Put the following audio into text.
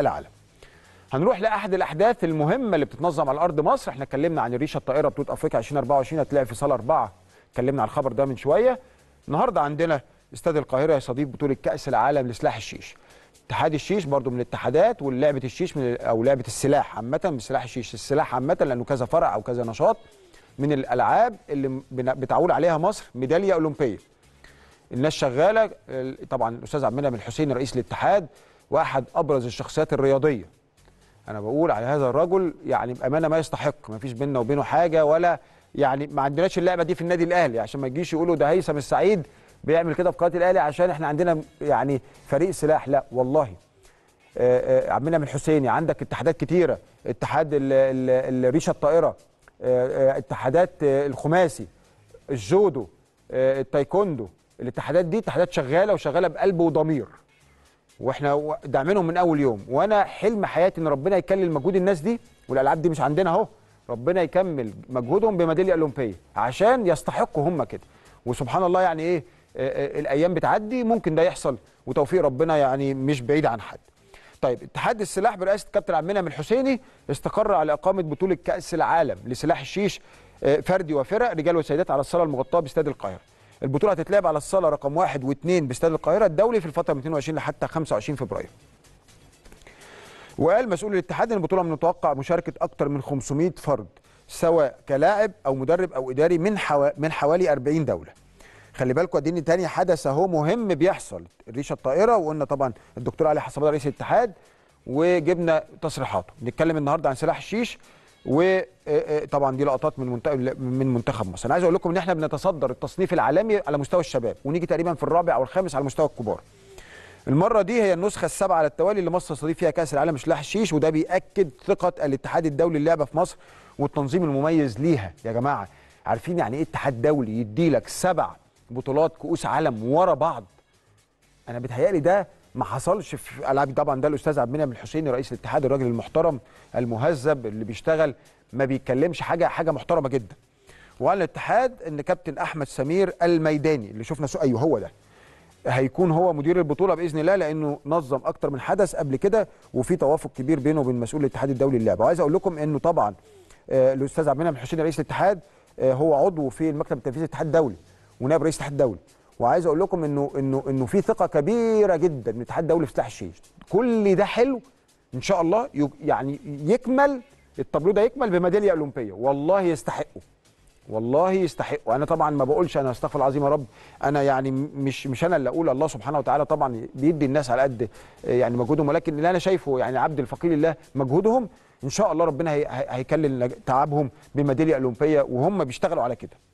العالم هنروح لاحد الاحداث المهمه اللي بتتنظم على ارض مصر احنا اتكلمنا عن الريشه الطائره بطوله افريقيا 2024 هتلاقي في صاله اربعه اتكلمنا عن الخبر ده من شويه النهارده عندنا استاد القاهره يستضيف بطوله كاس العالم لسلاح الشيش اتحاد الشيش برضو من الاتحادات ولعبه الشيش من او لعبه السلاح عامه مش سلاح الشيش السلاح عامه لانه كذا فرع او كذا نشاط من الالعاب اللي بتعول عليها مصر ميداليه اولمبيه الناس شغاله طبعا الاستاذ عبد المنعم الحسين رئيس الاتحاد واحد ابرز الشخصيات الرياضيه انا بقول على هذا الرجل يعني بامانه ما يستحق ما فيش بيننا وبينه حاجه ولا يعني ما عندناش اللعبه دي في النادي الاهلي عشان ما تجيش يقولوا ده هيثم السعيد بيعمل كده في قناه الاهلي عشان احنا عندنا يعني فريق سلاح لا والله عبد آه، المنعم آه، الحسيني عندك اتحادات كتيره اتحاد الريشه الطائره آه، اتحادات الخماسي الجودو التايكوندو الاتحادات دي اتحادات شغاله وشغاله بقلب وضمير واحنا داعمينهم من اول يوم وانا حلم حياتي ان ربنا يكلل مجهود الناس دي والالعاب دي مش عندنا اهو ربنا يكمل مجهودهم بميداليه اولمبيه عشان يستحقوا هم كده وسبحان الله يعني ايه آه، آه، الايام بتعدي ممكن ده يحصل وتوفيق ربنا يعني مش بعيد عن حد طيب اتحاد السلاح برئاسه كابتن عبد المنعم الحسيني استقر على اقامه بطوله كاس العالم لسلاح الشيش آه، فردي وفرق رجال وسيدات على الصاله المغطاه باستاد القاهره البطوله هتتلعب على الصاله رقم واحد واثنين باستاد القاهره الدولي في الفتره من 22 لحتى 25 فبراير. وقال مسؤول الاتحاد ان البطوله من المتوقع مشاركه اكثر من 500 فرد سواء كلاعب او مدرب او اداري من حو... من حوالي 40 دوله. خلي بالكم دي تاني حدث اهو مهم بيحصل الريشه الطائره وقلنا طبعا الدكتور علي حسابات رئيس الاتحاد وجبنا تصريحاته. نتكلم النهارده عن سلاح الشيش وطبعا آه، آه، دي لقطات من منتخب من منتخب مصر انا عايز اقول لكم ان احنا بنتصدر التصنيف العالمي على مستوى الشباب ونيجي تقريبا في الرابع او الخامس على مستوى الكبار المره دي هي النسخه السابعه على التوالي اللي مصر تستضيف فيها كاس العالم لشلاح الشيش وده بياكد ثقه الاتحاد الدولي للعبه في مصر والتنظيم المميز ليها يا جماعه عارفين يعني ايه اتحاد دولي يديلك سبع بطولات كؤوس عالم ورا بعض انا بتهيالي ده ما حصلش في العاب طبعا ده الاستاذ عبد المنعم الحسيني رئيس الاتحاد الراجل المحترم المهذب اللي بيشتغل ما بيتكلمش حاجه حاجه محترمه جدا وقال الاتحاد ان كابتن احمد سمير الميداني اللي شفنا سوء ايوه هو ده هيكون هو مدير البطوله باذن الله لانه نظم اكتر من حدث قبل كده وفي توافق كبير بينه وبين مسؤول الاتحاد الدولي للعبه وعايز اقول لكم انه طبعا آه، الاستاذ عبد المنعم الحسيني رئيس الاتحاد آه، هو عضو في المكتب التنفيذي الاتحاد الدولي ونائب رئيس الاتحاد الدولي وعايز اقول لكم انه انه انه في ثقه كبيره جدا من الاتحاد الدولي في الشيش كل ده حلو ان شاء الله يعني يكمل التابلو ده يكمل بميداليه اولمبيه والله يستحقه والله يستحقوا انا طبعا ما بقولش انا استغفر العظيم يا رب انا يعني مش مش انا اللي اقول الله سبحانه وتعالى طبعا بيدي الناس على قد يعني مجهودهم ولكن اللي انا شايفه يعني عبد الفقير الله مجهودهم ان شاء الله ربنا هيكلل تعبهم بميداليه اولمبيه وهم بيشتغلوا على كده